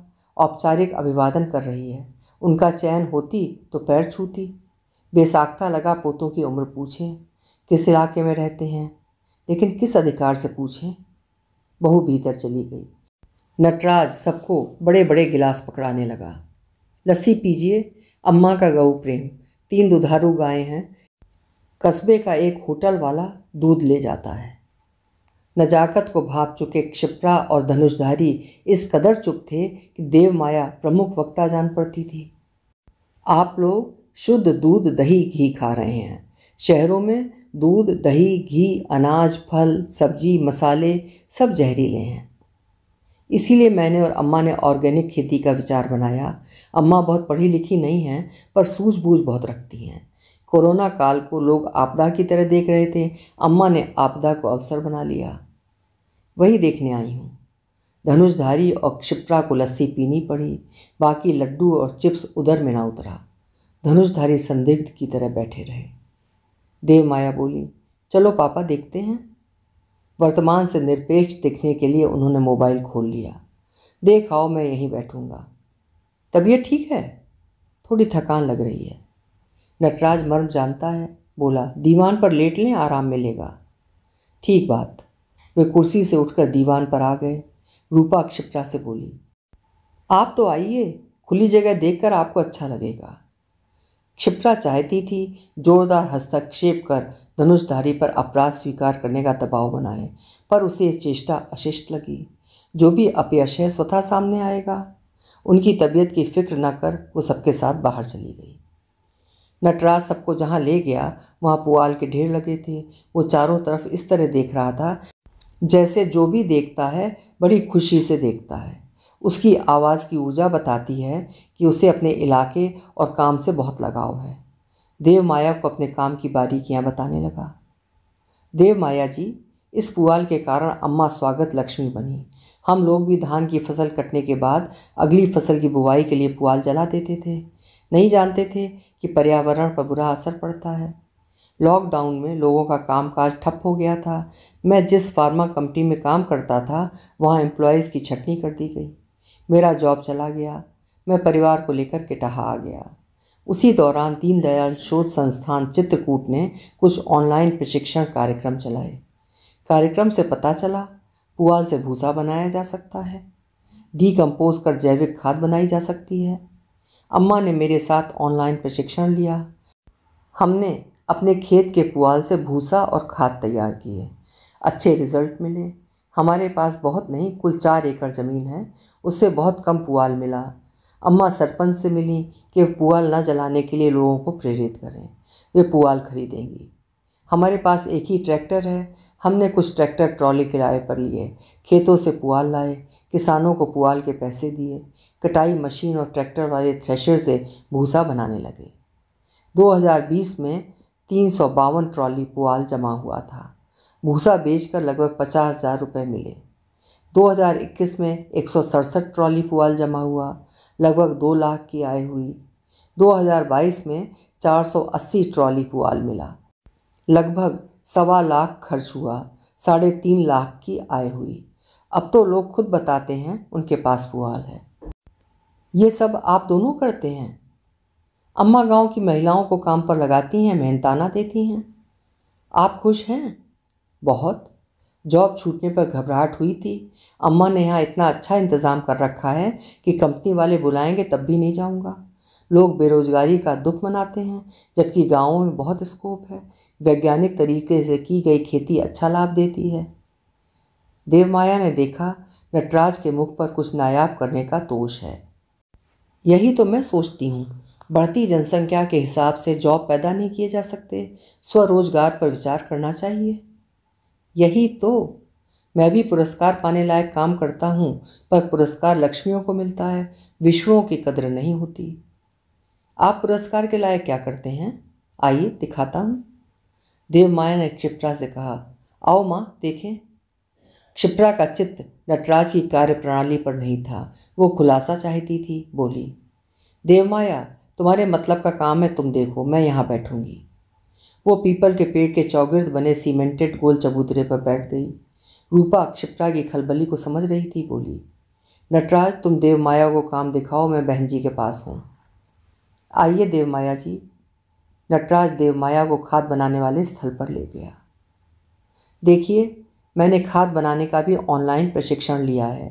S1: औपचारिक अभिवादन कर रही है उनका चयन होती तो पैर छूती बेसाख्ता लगा पोतों की उम्र पूछें किस इलाके में रहते हैं लेकिन किस अधिकार से पूछें बहू भीतर चली गई नटराज सबको बड़े बड़े गिलास पकड़ाने लगा लस्सी पीजिए अम्मा का गऊ प्रेम तीन दुधारू गायें हैं कस्बे का एक होटल वाला दूध ले जाता है नजाकत को भाप चुके क्षिप्रा और धनुषधारी इस कदर चुप थे कि देव माया प्रमुख वक्ता जान पड़ती थी आप लोग शुद्ध दूध दही घी खा रहे हैं शहरों में दूध दही घी अनाज फल सब्जी मसाले सब जहरीले हैं इसीलिए मैंने और अम्मा ने ऑर्गेनिक खेती का विचार बनाया अम्मा बहुत पढ़ी लिखी नहीं हैं पर सूझबूझ बहुत रखती हैं कोरोना काल को लोग आपदा की तरह देख रहे थे अम्मा ने आपदा को अवसर बना लिया वही देखने आई हूँ धनुषधारी और क्षिप्रा को लस्सी पीनी पड़ी बाकी लड्डू और चिप्स उधर में ना उतरा धनुषधारी संदिग्ध की तरह बैठे रहे देव माया बोली चलो पापा देखते हैं वर्तमान से निरपेक्ष दिखने के लिए उन्होंने मोबाइल खोल लिया देख आओ मैं यहीं बैठूंगा तबीयत ठीक है थोड़ी थकान लग रही है नटराज मर्म जानता है बोला दीवान पर लेट लें आराम मिलेगा ठीक बात वे कुर्सी से उठकर दीवान पर आ गए रूपा अक्षिप्रा से बोली आप तो आइए खुली जगह देखकर आपको अच्छा लगेगा क्षिप्रा चाहती थी जोरदार हस्तक्षेप कर धनुषधारी पर अपराध स्वीकार करने का दबाव बनाए पर उसे चेष्टा अशिष्ट लगी जो भी अपयश है स्वतः सामने आएगा उनकी तबीयत की फिक्र न कर वो सबके साथ बाहर चली गई नटराज सबको जहाँ ले गया वहाँ पुआल के ढेर लगे थे वो चारों तरफ इस तरह देख रहा था जैसे जो भी देखता है बड़ी खुशी से देखता है उसकी आवाज़ की ऊर्जा बताती है कि उसे अपने इलाके और काम से बहुत लगाव है देव माया को अपने काम की बारीकियाँ बताने लगा देव माया जी इस पुआल के कारण अम्मा स्वागत लक्ष्मी बनी हम लोग भी धान की फसल कटने के बाद अगली फसल की बुवाई के लिए पुआल जला देते थे नहीं जानते थे कि पर्यावरण पर बुरा असर पड़ता है लॉकडाउन में लोगों का कामकाज ठप हो गया था मैं जिस फार्मा कंपनी में काम करता था वहाँ एम्प्लॉयज़ की छटनी कर दी गई मेरा जॉब चला गया मैं परिवार को लेकर केटहा आ गया उसी दौरान दीनदयाल शोध संस्थान चित्रकूट ने कुछ ऑनलाइन प्रशिक्षण कार्यक्रम चलाए कार्यक्रम से पता चला पुआल से भूसा बनाया जा सकता है डीकम्पोज कर जैविक खाद बनाई जा सकती है अम्मा ने मेरे साथ ऑनलाइन प्रशिक्षण लिया हमने अपने खेत के पुआल से भूसा और खाद तैयार किए अच्छे रिजल्ट मिले हमारे पास बहुत नहीं कुल चार एकड़ ज़मीन है उससे बहुत कम पुआल मिला अम्मा सरपंच से मिली कि पुआल न जलाने के लिए लोगों को प्रेरित करें वे पुआल खरीदेंगी हमारे पास एक ही ट्रैक्टर है हमने कुछ ट्रैक्टर ट्रॉली किराए पर लिए खेतों से पुआल लाए किसानों को पुआल के पैसे दिए कटाई मशीन और ट्रैक्टर वाले थ्रेशर से भूसा बनाने लगे 2020 में तीन सौ बावन ट्रॉली पुआल जमा हुआ था भूसा बेचकर लगभग पचास हज़ार रुपये मिले 2021 में एक सौ सड़सठ ट्रॉली पुआल जमा हुआ लगभग दो लाख की आय हुई 2022 में 480 ट्रॉली पुआल मिला लगभग सवा लाख खर्च हुआ साढ़े तीन लाख की आय हुई अब तो लोग खुद बताते हैं उनके पास पुआल है ये सब आप दोनों करते हैं अम्मा गांव की महिलाओं को काम पर लगाती हैं मेहनताना देती हैं आप खुश हैं बहुत जॉब छूटने पर घबराहट हुई थी अम्मा ने यहाँ इतना अच्छा इंतज़ाम कर रखा है कि कंपनी वाले बुलाएंगे तब भी नहीं जाऊँगा लोग बेरोज़गारी का दुख मनाते हैं जबकि गाँवों में बहुत स्कोप है वैज्ञानिक तरीके से की गई खेती अच्छा लाभ देती है देवमाया ने देखा नटराज के मुख पर कुछ नायाब करने का तोष है यही तो मैं सोचती हूँ बढ़ती जनसंख्या के हिसाब से जॉब पैदा नहीं किए जा सकते स्वरोजगार पर विचार करना चाहिए यही तो मैं भी पुरस्कार पाने लायक काम करता हूँ पर पुरस्कार लक्ष्मियों को मिलता है विश्वों की कदर नहीं होती आप पुरस्कार के लायक क्या करते हैं आइए दिखाता हूँ देव माया ने क्षिप्रा से कहा आओ माँ देखें क्षिप्रा का चित्त नटराज की कार्य प्रणाली पर नहीं था वो खुलासा चाहती थी बोली देव माया तुम्हारे मतलब का काम है तुम देखो मैं यहाँ बैठूँगी वो पीपल के पेड़ के चौगिर्द बने सीमेंटेड गोल चबूतरे पर बैठ गई रूपा क्षिप्रा की खलबली को समझ रही थी बोली नटराज तुम देव माया को काम दिखाओ मैं बहन जी के पास हूँ आइए देव माया जी नटराज देव माया को खाद बनाने वाले स्थल पर ले गया देखिए मैंने खाद बनाने का भी ऑनलाइन प्रशिक्षण लिया है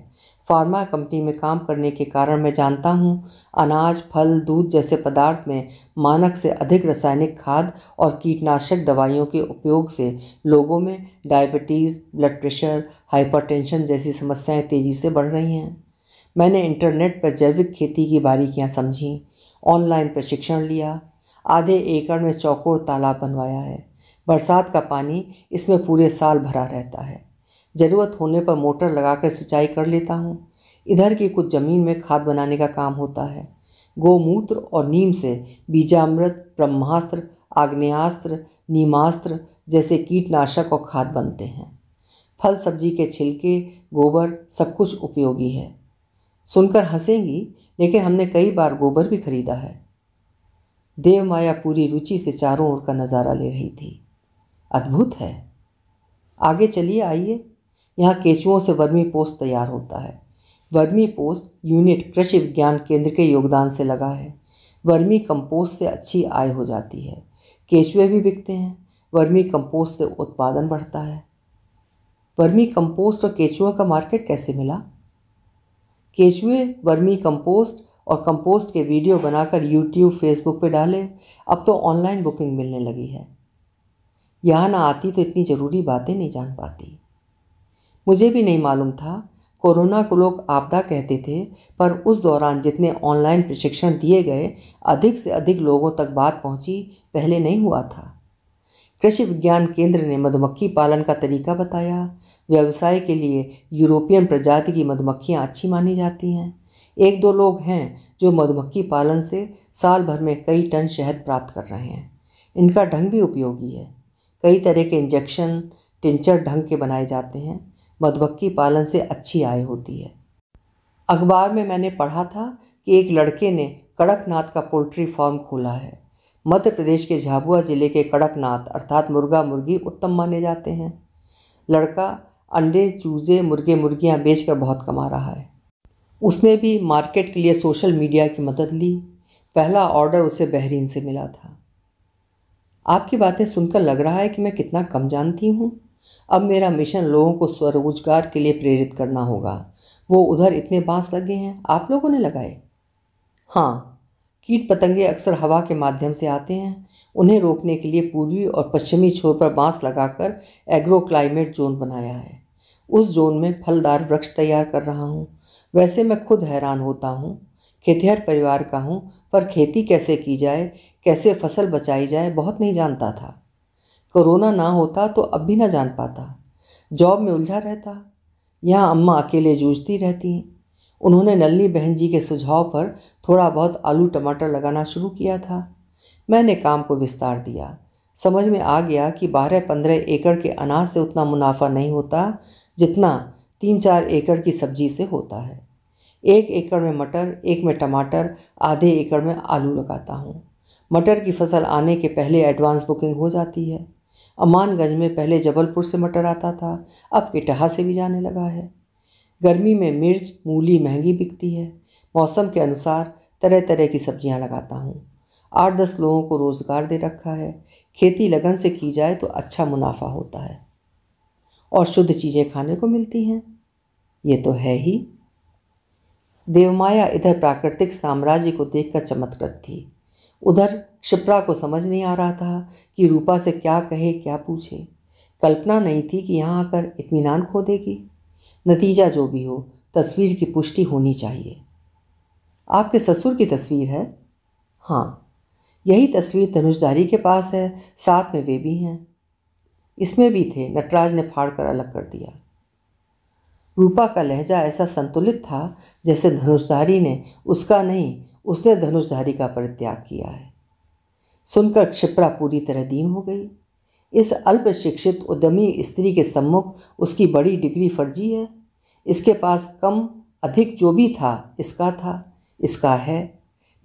S1: फार्मा कंपनी में काम करने के कारण मैं जानता हूँ अनाज फल दूध जैसे पदार्थ में मानक से अधिक रासायनिक खाद और कीटनाशक दवाइयों के उपयोग से लोगों में डायबिटीज़ ब्लड प्रेशर हाइपरटेंशन जैसी समस्याएं तेज़ी से बढ़ रही हैं मैंने इंटरनेट पर जैविक खेती की बारीकियाँ समझीं ऑनलाइन प्रशिक्षण लिया आधे एकड़ में चौकोर तालाब बनवाया है बरसात का पानी इसमें पूरे साल भरा रहता है ज़रूरत होने पर मोटर लगाकर सिंचाई कर लेता हूँ इधर की कुछ ज़मीन में खाद बनाने का काम होता है गोमूत्र और नीम से बीजामृत ब्रह्मास्त्र आग्नेयास्त्र नीमास्त्र जैसे कीटनाशक और खाद बनते हैं फल सब्जी के छिलके गोबर सब कुछ उपयोगी है सुनकर हंसेंगी लेकिन हमने कई बार गोबर भी खरीदा है देव माया पूरी रुचि से चारों ओर का नज़ारा ले रही थी अद्भुत है आगे चलिए आइए यहाँ केचुओं से वर्मी पोस्ट तैयार होता है वर्मी पोस्ट यूनिट कृषि विज्ञान केंद्र के योगदान से लगा है वर्मी कंपोस्ट से अच्छी आय हो जाती है केचुए भी बिकते हैं वर्मी कंपोस्ट से उत्पादन बढ़ता है वर्मी कंपोस्ट और केचुओं का मार्केट कैसे मिला केचुए वर्मी कंपोस्ट और कंपोस्ट के वीडियो बनाकर यूट्यूब फेसबुक पे डाले अब तो ऑनलाइन बुकिंग मिलने लगी है यहाँ ना आती तो इतनी ज़रूरी बातें नहीं जान पाती मुझे भी नहीं मालूम था कोरोना को लोग आपदा कहते थे पर उस दौरान जितने ऑनलाइन प्रशिक्षण दिए गए अधिक से अधिक लोगों तक बात पहुंची पहले नहीं हुआ था कृषि विज्ञान केंद्र ने मधुमक्खी पालन का तरीका बताया व्यवसाय के लिए यूरोपियन प्रजाति की मधुमक्खियाँ अच्छी मानी जाती हैं एक दो लोग हैं जो मधुमक्खी पालन से साल भर में कई टन शहद प्राप्त कर रहे हैं इनका ढंग भी उपयोगी है कई तरह के इंजेक्शन टिंचर ढंग के बनाए जाते हैं मधुमक्खी पालन से अच्छी आय होती है अखबार में मैंने पढ़ा था कि एक लड़के ने कड़कनाथ का पोल्ट्री फार्म खोला है मध्य प्रदेश के झाबुआ जिले के कड़कनाथ अर्थात मुर्गा मुर्गी उत्तम माने जाते हैं लड़का अंडे चूजे मुर्गे मुर्गियाँ बेचकर बहुत कमा रहा है उसने भी मार्केट के लिए सोशल मीडिया की मदद ली पहला ऑर्डर उसे बहरीन से मिला था आपकी बातें सुनकर लग रहा है कि मैं कितना कम जानती हूँ अब मेरा मिशन लोगों को स्वरोजगार के लिए प्रेरित करना होगा वो उधर इतने बांस लगे हैं आप लोगों ने लगाए हाँ कीट पतंगे अक्सर हवा के माध्यम से आते हैं उन्हें रोकने के लिए पूर्वी और पश्चिमी छोर पर बांस लगाकर एग्रो क्लाइमेट जोन बनाया है उस जोन में फलदार वृक्ष तैयार कर रहा हूँ वैसे मैं खुद हैरान होता हूँ खेतिहर परिवार का हूँ पर खेती कैसे की जाए कैसे फसल बचाई जाए बहुत नहीं जानता था कोरोना ना होता तो अब भी ना जान पाता जॉब में उलझा रहता यहाँ अम्मा अकेले जूझती रहती हैं उन्होंने नल्ली बहन जी के सुझाव पर थोड़ा बहुत आलू टमाटर लगाना शुरू किया था मैंने काम को विस्तार दिया समझ में आ गया कि बारह पंद्रह एकड़ के अनाज से उतना मुनाफा नहीं होता जितना तीन चार एकड़ की सब्जी से होता है एक एकड़ में मटर एक में टमाटर आधे एकड़ में आलू लगाता हूँ मटर की फसल आने के पहले एडवांस बुकिंग हो जाती है अमानगंज में पहले जबलपुर से मटर आता था अब इटहा से भी जाने लगा है गर्मी में मिर्च मूली महंगी बिकती है मौसम के अनुसार तरह तरह की सब्जियां लगाता हूँ आठ दस लोगों को रोज़गार दे रखा है खेती लगन से की जाए तो अच्छा मुनाफा होता है और शुद्ध चीज़ें खाने को मिलती हैं ये तो है ही देवमाया इधर प्राकृतिक साम्राज्य को देखकर चमत्कृत थी उधर शिप्रा को समझ नहीं आ रहा था कि रूपा से क्या कहे क्या पूछे कल्पना नहीं थी कि यहाँ आकर इतमान खो देगी नतीजा जो भी हो तस्वीर की पुष्टि होनी चाहिए आपके ससुर की तस्वीर है हाँ यही तस्वीर तनुजदारी के पास है साथ में वे भी हैं इसमें भी थे नटराज ने फाड़ कर अलग कर दिया रूपा का लहजा ऐसा संतुलित था जैसे धनुषधारी ने उसका नहीं उसने धनुषधारी का परित्याग किया है सुनकर क्षिप्रा पूरी तरह दीन हो गई इस अल्प शिक्षित उद्यमी स्त्री के सम्मुख उसकी बड़ी डिग्री फर्जी है इसके पास कम अधिक जो भी था इसका था इसका है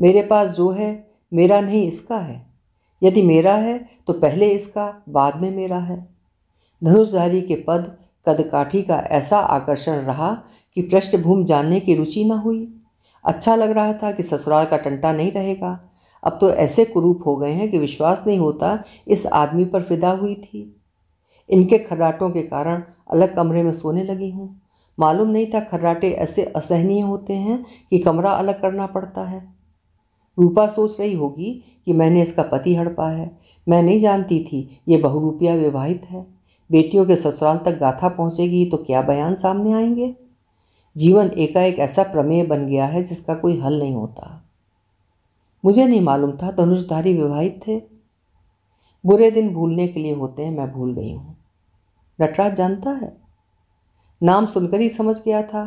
S1: मेरे पास जो है मेरा नहीं इसका है यदि मेरा है तो पहले इसका बाद में मेरा है धनुषधारी के पद कदकाठी का ऐसा आकर्षण रहा कि पृष्ठभूमि जानने की रुचि न हुई अच्छा लग रहा था कि ससुराल का टंटा नहीं रहेगा अब तो ऐसे कुरूप हो गए हैं कि विश्वास नहीं होता इस आदमी पर फिदा हुई थी इनके खर्राटों के कारण अलग कमरे में सोने लगी हूँ मालूम नहीं था खर्राटे ऐसे असहनीय होते हैं कि कमरा अलग करना पड़ता है रूपा सोच रही होगी कि मैंने इसका पति हड़पा है मैं नहीं जानती थी ये बहुरूपिया विवाहित है बेटियों के ससुराल तक गाथा पहुँचेगी तो क्या बयान सामने आएंगे जीवन एकाएक ऐसा प्रमेय बन गया है जिसका कोई हल नहीं होता मुझे नहीं मालूम था धनुषधारी विवाहित थे बुरे दिन भूलने के लिए होते हैं मैं भूल गई हूँ नटराज जानता है नाम सुनकर ही समझ गया था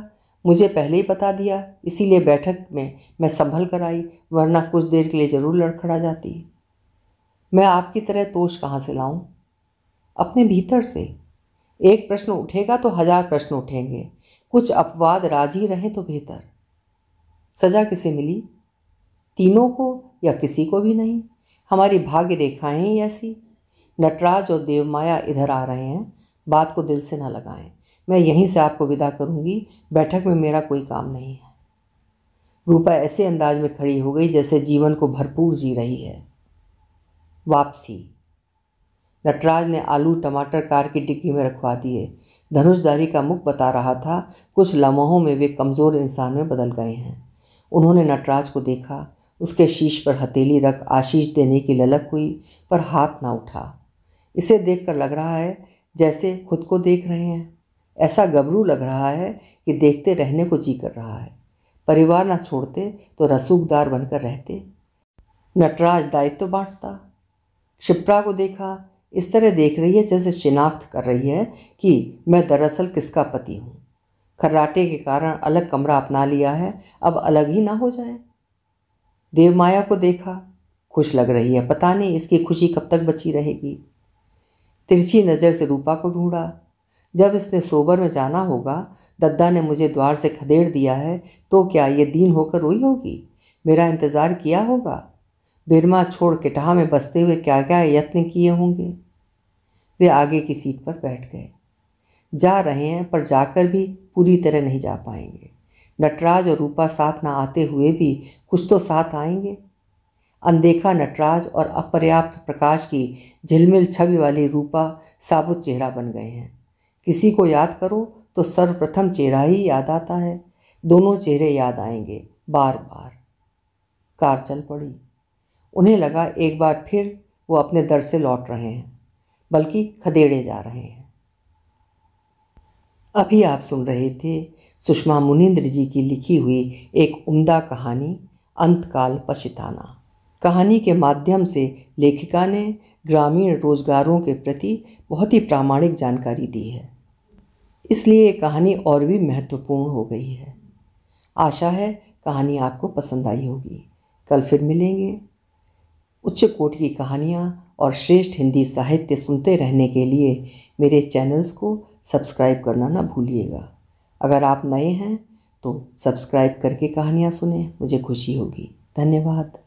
S1: मुझे पहले ही बता दिया इसीलिए बैठक में मैं संभल कर आई वरना कुछ देर के लिए ज़रूर लड़खड़ा जाती मैं आपकी तरह तोष कहाँ से लाऊं? अपने भीतर से एक प्रश्न उठेगा तो हजार प्रश्न उठेंगे कुछ अपवाद राजी रहें तो बेहतर सजा किसे मिली तीनों को या किसी को भी नहीं हमारी भाग्य रेखाएं ही ऐसी नटराज और देवमाया इधर आ रहे हैं बात को दिल से ना लगाएं मैं यहीं से आपको विदा करूंगी बैठक में मेरा कोई काम नहीं है रूपा ऐसे अंदाज में खड़ी हो गई जैसे जीवन को भरपूर जी रही है वापसी नटराज ने आलू टमाटर कार की डिग्गी में रखवा दिए धनुषधारी का मुख बता रहा था कुछ लम्हों में वे कमज़ोर इंसान में बदल गए हैं उन्होंने नटराज को देखा उसके शीश पर हथेली रख आशीष देने की ललक हुई पर हाथ ना उठा इसे देखकर लग रहा है जैसे खुद को देख रहे हैं ऐसा गबरू लग रहा है कि देखते रहने को जी कर रहा है परिवार ना छोड़ते तो रसूखदार बनकर रहते नटराज दायित्व तो बांटता शिप्रा को देखा इस तरह देख रही है जैसे शिनाख्त कर रही है कि मैं दरअसल किसका पति हूँ खर्राटे के कारण अलग कमरा अपना लिया है अब अलग ही ना हो जाए देवमाया को देखा खुश लग रही है पता नहीं इसकी खुशी कब तक बची रहेगी तिरछी नज़र से रूपा को ढूंढा जब इसने सोबर में जाना होगा दद्दा ने मुझे द्वार से खदेड़ दिया है तो क्या ये दीन होकर रोई होगी मेरा इंतज़ार किया होगा बिरमा छोड़ किटहा में बसते हुए क्या क्या यत्न किए होंगे वे आगे की सीट पर बैठ गए जा रहे हैं पर जाकर भी पूरी तरह नहीं जा पाएंगे नटराज और रूपा साथ ना आते हुए भी कुछ तो साथ आएंगे अनदेखा नटराज और अपर्याप्त प्रकाश की झिलमिल छवि वाली रूपा साबुत चेहरा बन गए हैं किसी को याद करो तो सर्वप्रथम चेहरा ही याद आता है दोनों चेहरे याद आएंगे बार बार कार चल पड़ी उन्हें लगा एक बार फिर वो अपने दर से लौट रहे हैं बल्कि खदेड़े जा रहे हैं अभी आप सुन रहे थे सुषमा मुनिंद्र जी की लिखी हुई एक उम्दा कहानी अंतकाल पछिताना कहानी के माध्यम से लेखिका ने ग्रामीण रोजगारों के प्रति बहुत ही प्रामाणिक जानकारी दी है इसलिए ये कहानी और भी महत्वपूर्ण हो गई है आशा है कहानी आपको पसंद आई होगी कल फिर मिलेंगे उच्च कोट की कहानियाँ और श्रेष्ठ हिंदी साहित्य सुनते रहने के लिए मेरे चैनल्स को सब्सक्राइब करना ना भूलिएगा अगर आप नए हैं तो सब्सक्राइब करके कहानियाँ सुने मुझे खुशी होगी धन्यवाद